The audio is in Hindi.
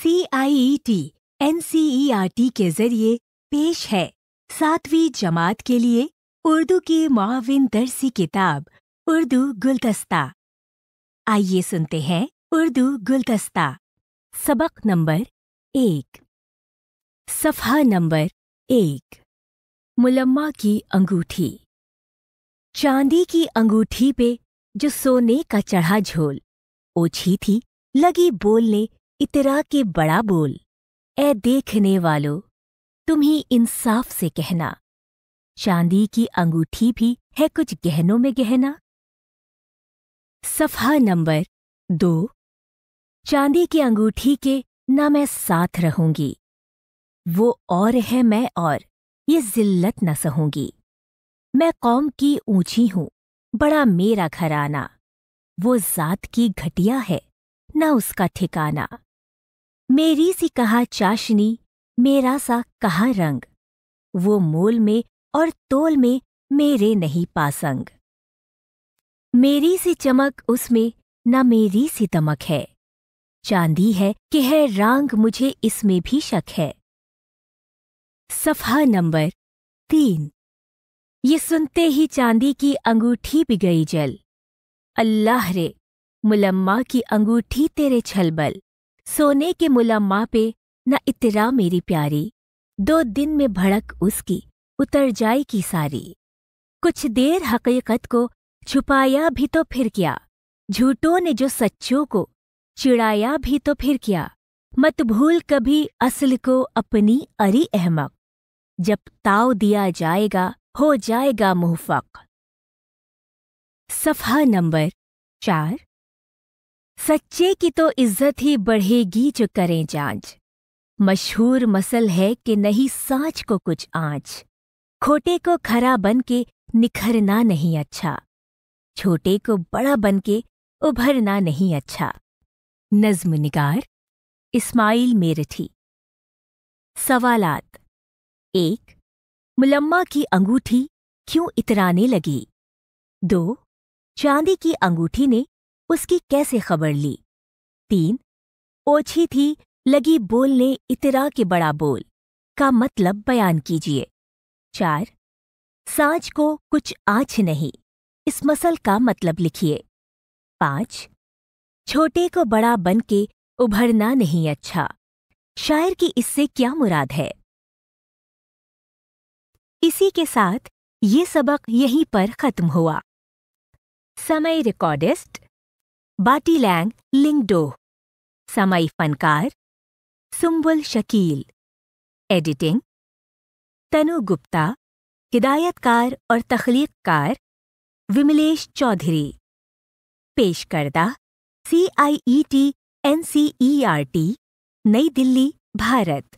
C I E T N C E R T के जरिए पेश है सातवीं जमात के लिए उर्दू की माविन दरसी किताब उर्दू गुलदस्ता आइए सुनते हैं उर्दू गुलदस्ता सबक नंबर एक सफा नंबर एक मुलम्मा की अंगूठी चांदी की अंगूठी पे जो सोने का चढ़ा झोल ओछी थी लगी बोलने इतरा के बड़ा बोल ए देखने वालों तुम ही इंसाफ से कहना चांदी की अंगूठी भी है कुछ गहनों में गहना सफा नंबर दो चांदी की अंगूठी के ना मैं साथ रहूंगी वो और है मैं और ये जिल्लत न सहूंगी मैं कौम की ऊंची हूं बड़ा मेरा घराना वो जात की घटिया है ना उसका ठिकाना मेरी सी कहा चाशनी मेरा सा कहा रंग वो मोल में और तोल में मेरे नहीं पासंग मेरी सी चमक उसमें न मेरी सी तमक है चांदी है कि है रंग मुझे इसमें भी शक है सफा नंबर तीन ये सुनते ही चांदी की अंगूठी बिगई जल अल्लाह रे मुलम्मा की अंगूठी तेरे छलबल सोने के मुलम्मा पे न इतरा मेरी प्यारी दो दिन में भड़क उसकी उतर की सारी कुछ देर हकीकत को छुपाया भी तो फिर क्या झूठों ने जो सच्चों को चिड़ाया भी तो फिर क्या मत भूल कभी असल को अपनी अरी अहमक जब ताव दिया जाएगा हो जाएगा मुहफक सफा नंबर चार सच्चे की तो इज्जत ही बढ़ेगी जो करें जांच मशहूर मसल है कि नहीं साँच को कुछ आँच खोटे को खरा बन के निखरना नहीं अच्छा छोटे को बड़ा बन के उभरना नहीं अच्छा नज्म निगार इस्माइल मेरठी सवालात एक मुलम्मा की अंगूठी क्यों इतराने लगी दो चांदी की अंगूठी ने उसकी कैसे खबर ली तीन ओछी थी लगी बोलने इतरा के बड़ा बोल का मतलब बयान कीजिए चार साँच को कुछ आँच नहीं इस मसल का मतलब लिखिए पाँच छोटे को बड़ा बन के उभरना नहीं अच्छा शायर की इससे क्या मुराद है इसी के साथ ये सबक यहीं पर खत्म हुआ समय रिकॉर्डिस्ट बाटी लैंग लिंगडो समई फनकार सुम्बुल शकील एडिटिंग तनु गुप्ता हिदायतकार और तख्लीकार विमलेश चौधरी पेश करदा C I E T N C E R T New Delhi Bharat